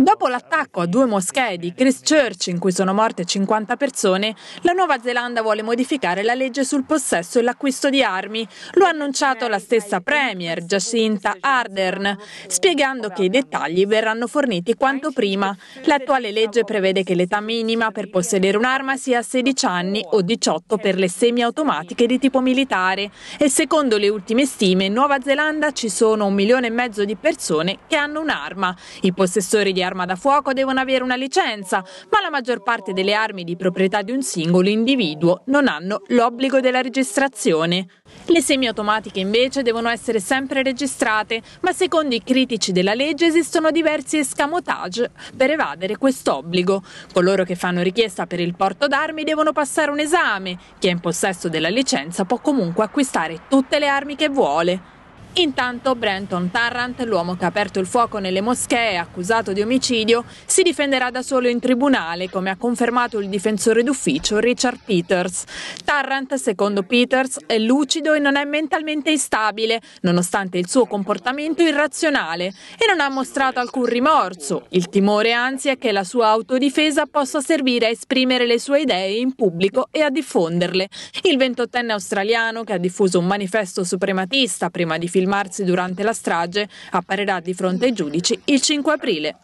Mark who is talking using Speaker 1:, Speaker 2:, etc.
Speaker 1: Dopo l'attacco a due moschee di Christchurch in cui sono morte 50 persone, la Nuova Zelanda vuole modificare la legge sul possesso e l'acquisto di armi. Lo ha annunciato la stessa Premier Jacinta Ardern, spiegando che i dettagli verranno forniti quanto prima. L'attuale legge prevede che l'età minima per possedere un'arma sia 16 anni o 18 per le semiautomatiche di tipo militare e secondo le ultime stime in Nuova Zelanda ci sono un milione e mezzo di persone che hanno un'arma. I possessori di armi arma da fuoco devono avere una licenza, ma la maggior parte delle armi di proprietà di un singolo individuo non hanno l'obbligo della registrazione. Le semiautomatiche invece devono essere sempre registrate, ma secondo i critici della legge esistono diversi escamotage per evadere questo obbligo. Coloro che fanno richiesta per il porto d'armi devono passare un esame. Chi è in possesso della licenza può comunque acquistare tutte le armi che vuole. Intanto Brenton Tarrant, l'uomo che ha aperto il fuoco nelle moschee accusato di omicidio, si difenderà da solo in tribunale, come ha confermato il difensore d'ufficio Richard Peters. Tarrant, secondo Peters, è lucido e non è mentalmente instabile, nonostante il suo comportamento irrazionale, e non ha mostrato alcun rimorso. Il timore anzi è che la sua autodifesa possa servire a esprimere le sue idee in pubblico e a diffonderle. Il ventottenne australiano, che ha diffuso un manifesto suprematista prima di filmare filmarsi durante la strage apparirà di fronte ai giudici il 5 aprile.